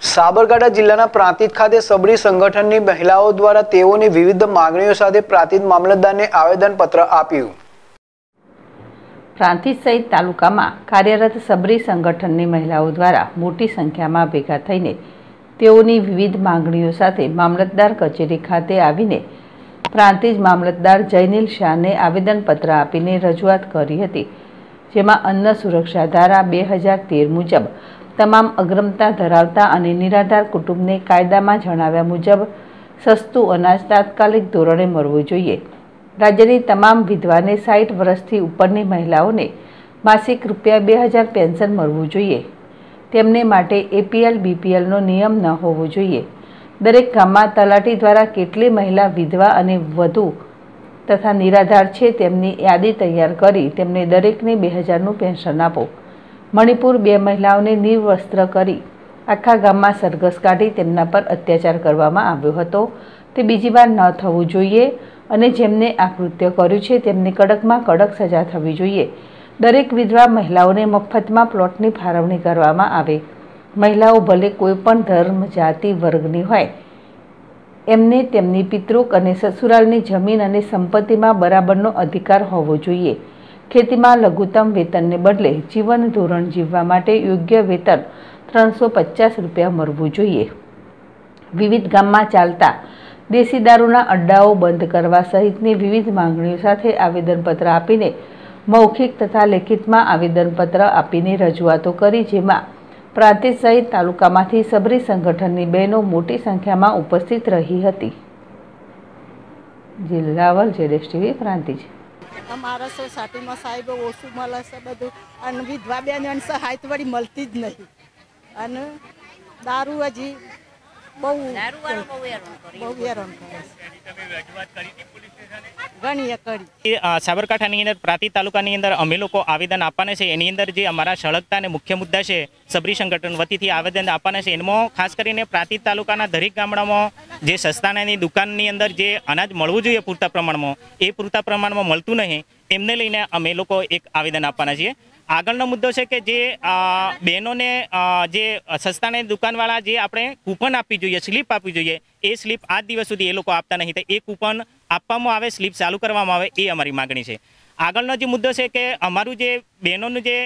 સાબરકાંઠા જિલ્લાના પ્રાંતિજ ખાતે સબરી સંગઠનની મહિલાઓ દ્વારા તેઓની વિવિધ માંગણીઓ સાથે પ્રાંતિજ મામલતદારને આવેદનપત્ર આપ્યું પ્રાંતિજ સહિત તાલુકામાં કાર્યરત સબરી સંગઠનની મહિલાઓ દ્વારા મોટી સંખ્યામાં ભેગા થઈને તેઓની વિવિધ માંગણીઓ સાથે મામલતદાર કચેરી ખાતે આવીને પ્રાંતિજ મામલતદાર જયનીલ શાહને આવેદનપત્ર આપીને રજૂઆત કરી હતી જેમાં અન્ન સુરક્ષા ધારા બે હજાર તેર મુજબ તમામ અગ્રમતા ધરાવતા અને નિરાધાર કુટુંબને કાયદામાં જણાવ્યા મુજબ સસ્તું અનાજ તાત્કાલિક ધોરણે મળવું જોઈએ રાજ્યની તમામ વિધવાને સાઠ વર્ષથી ઉપરની મહિલાઓને માસિક રૂપિયા બે હજાર પેન્શન મળવું જોઈએ તેમને માટે એપીએલ બીપીએલનો નિયમ ન હોવો જોઈએ દરેક ગામમાં તલાટી દ્વારા કેટલી મહિલા વિધવા અને વધુ તથા નિરાધાર છે તેમની યાદી તૈયાર કરી તેમને દરેકને બે હજારનું પેન્શન આપો મણિપુર બે મહિલાઓને નિર્વસ્ત્ર કરી આખા ગામમાં સરઘસ કાઢી તેમના પર અત્યાચાર કરવામાં આવ્યો હતો તે બીજી વાર ન થવું જોઈએ અને જેમને આ કૃત્ય કર્યું છે તેમને કડકમાં કડક સજા થવી જોઈએ દરેક વિધવા મહિલાઓને મફતમાં પ્લોટની ફાળવણી કરવામાં આવે મહિલાઓ ભલે કોઈપણ ધર્મ જાતિ વર્ગની હોય એમને તેમની પિતૃક અને સસુરાલની જમીન અને સંપત્તિમાં બરાબરનો અધિકાર હોવો જોઈએ ખેતીમાં લઘુત્તમ વેતનને બદલે જીવન ધોરણ જીવવા માટે યોગ્ય વેતન ત્રણસો પચાસ રૂપિયા મળવું જોઈએ વિવિધ ગામમાં ચાલતા દેશી દારૂના અડ્ડાઓ બંધ કરવા સહિતની વિવિધ માંગણીઓ સાથે આવેદનપત્ર આપીને મૌખિક તથા લેખિતમાં આવેદનપત્ર આપીને રજૂઆતો કરી જેમાં પ્રાંતિજ સહિત તાલુકામાંથી સબરી સંગઠનની બહેનો મોટી સંખ્યામાં ઉપસ્થિત રહી હતી જિલ્લાવલ જેડેશ ટીવી પ્રાંતિજ અમારા સોસાયટીમાં સાહેબ ઓછું મળે છે બધું અને વિધવા બેન સહાય તો વળી મળતી જ નહીં અને દારૂ હજી બહુ બહુ હેરાન કરે છે સાબરકાંઠાની અંદર પ્રાંતિજ તાલુકાની અંદર અમે લોકો આવેદન આપવાના છે એની અંદર જે અમારા સળગતા અને મુખ્ય મુદ્દા છે સબરી સંગઠન વતીથી આવેદન આપવાના છે એમાં ખાસ કરીને પ્રાંતિજ તાલુકાના દરેક ગામડામાં જે સસ્તાનાની દુકાનની અંદર જે અનાજ મળવું જોઈએ પૂરતા પ્રમાણમાં એ પૂરતા પ્રમાણમાં મળતું નહીં એમને લઈને અમે લોકો એક આવેદન આપવાના છીએ આગળનો મુદ્દો છે કે જે બહેનોને જે સસ્તાની દુકાનવાળા જે આપણે કૂપન આપવી જોઈએ સ્લીપ આપવી જોઈએ એ સ્લીપ આજ દિવસ સુધી એ લોકો આપતા નહીં તો એ કૂપન આપવામાં આવે સ્લીપ ચાલુ કરવામાં આવે એ અમારી માગણી છે આગળનો જે મુદ્દો છે કે અમારું જે બહેનોનું જે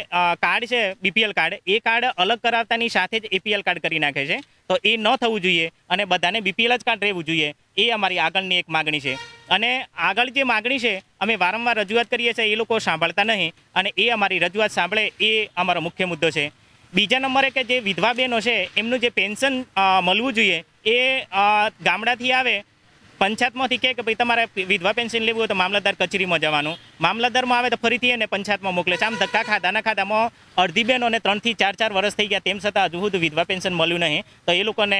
કાર્ડ છે બીપીએલ કાર્ડ એ કાર્ડ અલગ કરાવતાની સાથે જ એપીએલ કાર્ડ કરી નાખે છે તો એ ન થવું જોઈએ અને બધાને બીપીએલ જ કાર્ડ રહેવું જોઈએ એ અમારી આગળની એક માગણી છે અને આગળ જે માગણી છે અમે વારંવાર રજૂઆત કરીએ છીએ એ લોકો સાંભળતા નહીં અને એ અમારી રજૂઆત સાંભળે એ અમારો મુખ્ય મુદ્દો છે બીજા નંબરે કે જે વિધવા બહેનો છે એમનું જે પેન્શન મળવું જોઈએ એ ગામડાથી આવે પંચાયતમાંથી કહે કે ભાઈ તમારે વિધવા પેન્શન લેવું હોય તો મામલતદાર કચેરીમાં જવાનું મામલતદારમાં આવે તો ફરીથી એને પંચાયતમાં મોકલે છે આમ ધક્કા ખાધાના ખાધામાં અડધી બહેનોને ત્રણથી ચાર ચાર વર્ષ થઈ ગયા તેમ છતાં હજુ સુધી વિધવા પેન્શન મળ્યું નહીં તો એ લોકોને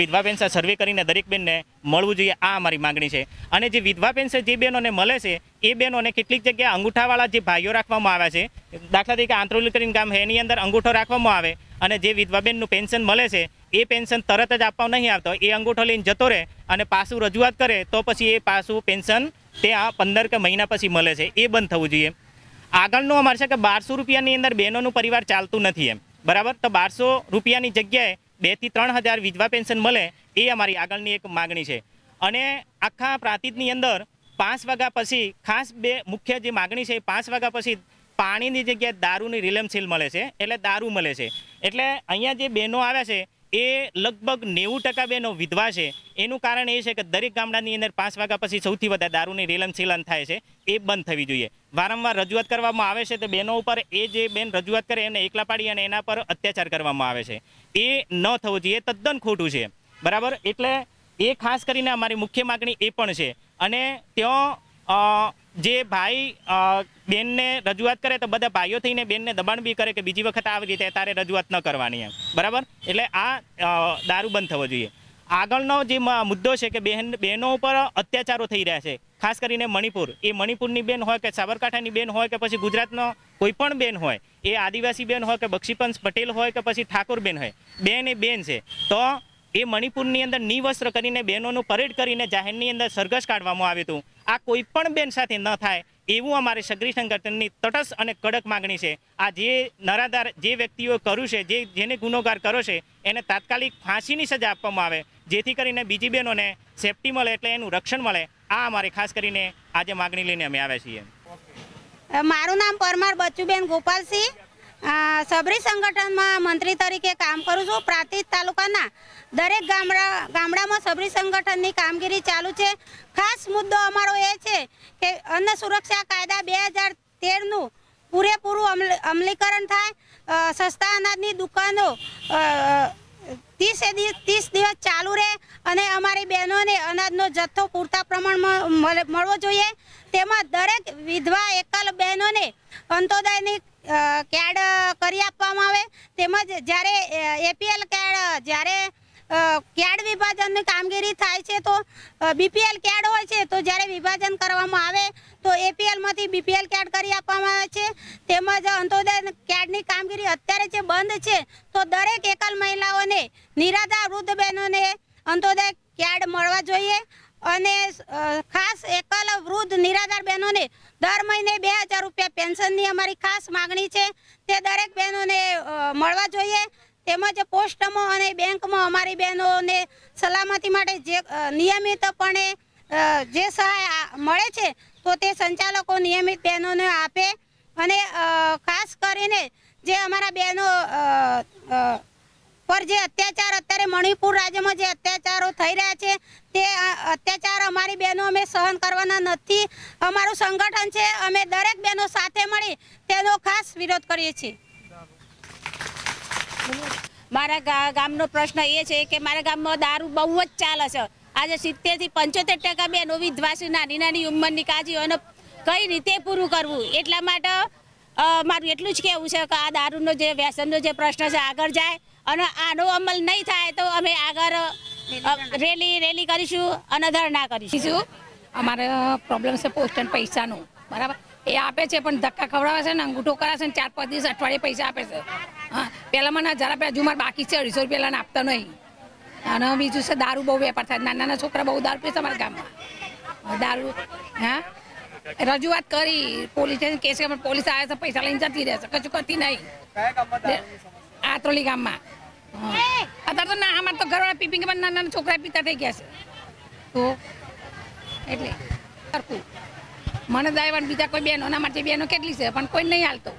વિધવા પેન્શન સર્વે કરીને દરેક બહેનને મળવું જોઈએ આ અમારી માગણી છે અને જે વિધવા પેન્શન જે બહેનોને મળે છે એ બહેનોને કેટલીક જગ્યાએ અંગૂઠાવાળા જે ભાઈઓ રાખવામાં આવ્યા છે દાખલા તરીકે આંતરોલી કરીને ગામ એની અંદર અંગૂઠો રાખવામાં આવે અને જે વિધવાબેનનું પેન્શન મળે છે એ પેન્શન તરત જ આપવા નહીં આવતો એ અંગૂઠો લઈને જતો રહે અને પાછું રજૂઆત કરે તો પછી એ પાછું પેન્શન તે આ પંદર કે મહિના પછી મળે છે એ બંધ થવું જોઈએ આગળનું અમારે છે કે બારસો રૂપિયાની અંદર બહેનોનું પરિવાર ચાલતું નથી એમ બરાબર તો બારસો રૂપિયાની જગ્યાએ બેથી ત્રણ હજાર વિધવા પેન્શન મળે એ અમારી આગળની એક માગણી છે અને આખા પ્રાંતિજની અંદર પાંચ વાગ્યા પછી ખાસ બે મુખ્ય જે માગણી છે એ પાંચ વાગ્યા પછી પાણીની જગ્યાએ દારૂની રિલેમસીલ મળે છે એટલે દારૂ મળે છે એટલે અહીંયા જે બહેનો આવ્યા છે એ લગભગ નેવું ટકા બહેનો વિધવા છે એનું કારણ એ છે કે દરેક ગામડાની અંદર પાંચ વાગ્યા પછી સૌથી વધારે દારૂની રિલેમસીલન થાય છે એ બંધ થવી જોઈએ વારંવાર રજૂઆત કરવામાં આવે છે તો બહેનો ઉપર એ જે બેન રજૂઆત કરે એને એકલા પાડી અને એના પર અત્યાચાર કરવામાં આવે છે એ ન થવું જોઈએ તદ્દન ખોટું છે બરાબર એટલે એ ખાસ કરીને અમારી મુખ્ય માગણી એ પણ છે અને ત્યાં જે ભાઈ બેનને રજૂઆત કરે તો બધા ભાઈઓ થઈને બેનને દબાણ બી કરે કે બીજી વખત આવી રીતે તારે રજૂઆત ન કરવાની એમ બરાબર એટલે આ દારૂ બંધ થવો જોઈએ આગળનો જે મુદ્દો છે કે બહેન બહેનો ઉપર અત્યાચારો થઈ રહ્યા છે ખાસ કરીને મણિપુર એ મણિપુરની બેન હોય કે સાબરકાંઠાની બેન હોય કે પછી ગુજરાતનો કોઈપણ બેન હોય એ આદિવાસી બેન હોય કે બક્ષીપંશ પટેલ હોય કે પછી ઠાકોર બેન હોય બેન એ બેન છે તો એ મણિપુરની અંદર નિવસ્ત્ર કરીને બહેનોનું પરેડ કરીને જાહેરની અંદર સરઘસ કાઢવામાં આવ્યું હતું આ કોઈ પણ બેન સાથે ન થાય એવું અમારે સગરી સંગઠનની તટસ્થ અને કડક માગણી છે આ જે નરાધાર જે વ્યક્તિઓ કર્યું છે જે જેને ગુનોગાર કર્યો છે એને તાત્કાલિક ફાંસીની સજા આપવામાં આવે જેથી કરીને બીજી બહેનોને સેફટી મળે એટલે એનું રક્ષણ મળે આ અમારે ખાસ કરીને આજે માગણી લઈને અમે આવ્યા છીએ મારું નામ પરમાર બચ્ચુબેન ગોપાલસિંહ સબરી સંગઠનમાં મંત્રી તરીકે કામ કરું છું પ્રાંતિજ તાલુકાના દરેક ગામડા ગામડામાં સબરી સંગઠનની કામગીરી ચાલુ છે ખાસ મુદ્દો અમારો એ છે કે અન્ન સુરક્ષા કાયદા બે હજાર તેરનું પૂરેપૂરું અમલીકરણ થાય સસ્તા અનાજની દુકાનો ત્રીસે ત્રીસ દિવસ ચાલુ રહે અને અમારી બહેનોને અનાજનો જથ્થો પૂરતા પ્રમાણમાં મળવો જોઈએ તેમાં દરેક વિધવા એકલ બહેનોને અંત્યોદયની કેડ કરી આપવામાં આવે તેમજ જ્યારે એપીએલ કાર્ડ જ્યારે કેડ વિભાજનની કામગીરી થાય છે તો બીપીએલ કેડ હોય છે તો જ્યારે વિભાજન કરવામાં આવે તો એપીએલમાંથી બીપીએલ કેડ કરી આપવામાં આવે છે તેમજ અંત્યોદય કેડની કામગીરી અત્યારે જે બંધ છે તો દરેક એકલ મહિલાઓને નિરાધાર વૃદ્ધ બહેનોને અંત્યોદય કેડ મળવા જોઈએ અને ખાસ એકલ વૃદ્ધ નિરાધાર બહેનોને દર મહિને બે હજાર રૂપિયા પેન્શનની અમારી ખાસ માગણી છે તે દરેક બહેનોને મળવા જોઈએ તેમજ પોસ્ટમાં અને બેંકમાં અમારી બહેનોને સલામતી માટે જે નિયમિતપણે જે સહાય મળે છે તો તે સંચાલકો નિયમિત બહેનોને આપે અને ખાસ કરીને જે અમારા બહેનો પર જે અત્યાચાર અત્યારે મણિપુર રાજ્યમાં જે અત્યાચારો થઈ રહ્યા છે તે અત્યાચાર અમારી બહેનો અમે સહન કરવાના નથી અમારું સંગઠન છે અમે દરેક બહેનો સાથે મળી તેનો ખાસ વિરોધ કરીએ છીએ મારા ગામનો પ્રશ્ન એ છે કે મારા ગામમાં દારૂ બહુ જ ચાલે છે આજે સિત્તેરથી પંચોતેર ટકા બે વિધવા નાની નાની ઉંમરની કાજીઓને કઈ રીતે પૂરું કરવું એટલા માટે મારું એટલું જ કહેવું છે કે આ દારૂનો જે વ્યસનનો જે પ્રશ્ન છે આગળ જાય અને આનો અમલ નહીં થાય તો અમે આગળ રેલી રેલી કરીશું અને ધરણા કરીશું અમારે પ્રોબ્લેમ છે પોસ્ટ અને પૈસાનું બરાબર એ આપે છે પણ ધક્કા ખવડાવે છે ને અંગૂઠો કરાશે ને ચાર પાંચ દિવસ અઠવાડિયે પૈસા આપે છે હા પહેલાં મને જરા પહેલાં હજુ મારે બાકી છે અઢીસો રૂપિયા આપતા નહીં અને બીજું છે દારૂ બહુ વેપાર થાય નાના નાના છોકરા બહુ દારૂ પીએ છે અમારા ગામમાં દારૂ હા રજૂઆત કરી પોલીસ સ્ટેશન કેસ પોલીસ આવે છે પૈસા લઈને જતી રહેશે કશું કરતી નહીં આત્રોલી ગામમાં અત્યારે તો ના અમારે તો ઘરવાળા પીપીને પણ નાના નાના છોકરા પીતા થઈ ગયા છે તો એટલે સરખું મને દાયવાન બીજા કોઈ બહેનો ના માટે બહેનો કેટલી છે પણ કોઈ નહીં હાલતો